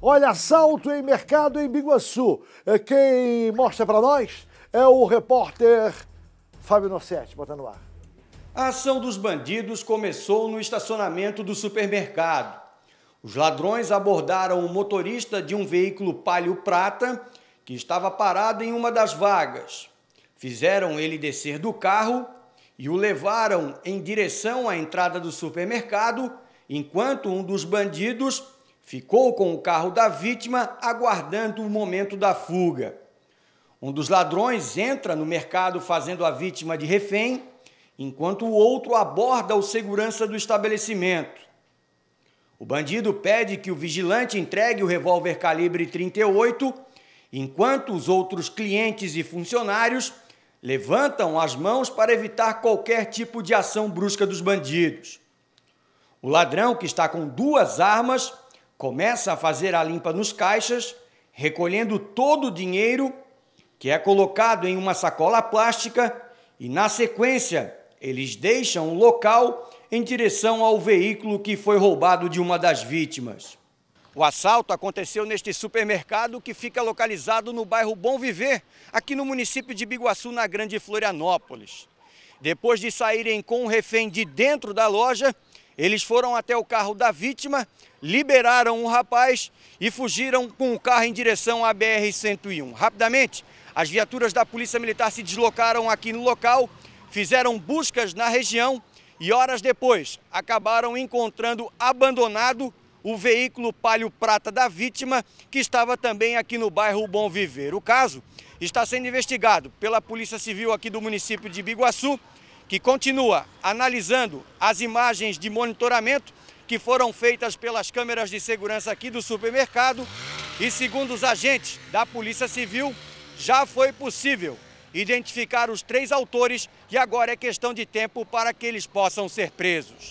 Olha, assalto em mercado em Biguaçu. É, quem mostra para nós é o repórter Fábio Nossetti, bota no ar. A ação dos bandidos começou no estacionamento do supermercado. Os ladrões abordaram o motorista de um veículo palio prata que estava parado em uma das vagas. Fizeram ele descer do carro e o levaram em direção à entrada do supermercado, enquanto um dos bandidos ficou com o carro da vítima aguardando o momento da fuga. Um dos ladrões entra no mercado fazendo a vítima de refém, enquanto o outro aborda o segurança do estabelecimento. O bandido pede que o vigilante entregue o revólver calibre 38, enquanto os outros clientes e funcionários levantam as mãos para evitar qualquer tipo de ação brusca dos bandidos. O ladrão, que está com duas armas, começa a fazer a limpa nos caixas, recolhendo todo o dinheiro que é colocado em uma sacola plástica e, na sequência, eles deixam o local em direção ao veículo que foi roubado de uma das vítimas. O assalto aconteceu neste supermercado que fica localizado no bairro Bom Viver, aqui no município de Biguaçu, na Grande Florianópolis. Depois de saírem com o um refém de dentro da loja, eles foram até o carro da vítima, liberaram o rapaz e fugiram com o carro em direção à BR-101. Rapidamente, as viaturas da Polícia Militar se deslocaram aqui no local, fizeram buscas na região e horas depois acabaram encontrando abandonado o veículo Palio Prata da vítima, que estava também aqui no bairro Bom Viver. O caso está sendo investigado pela Polícia Civil aqui do município de Biguaçu que continua analisando as imagens de monitoramento que foram feitas pelas câmeras de segurança aqui do supermercado e, segundo os agentes da Polícia Civil, já foi possível identificar os três autores e agora é questão de tempo para que eles possam ser presos.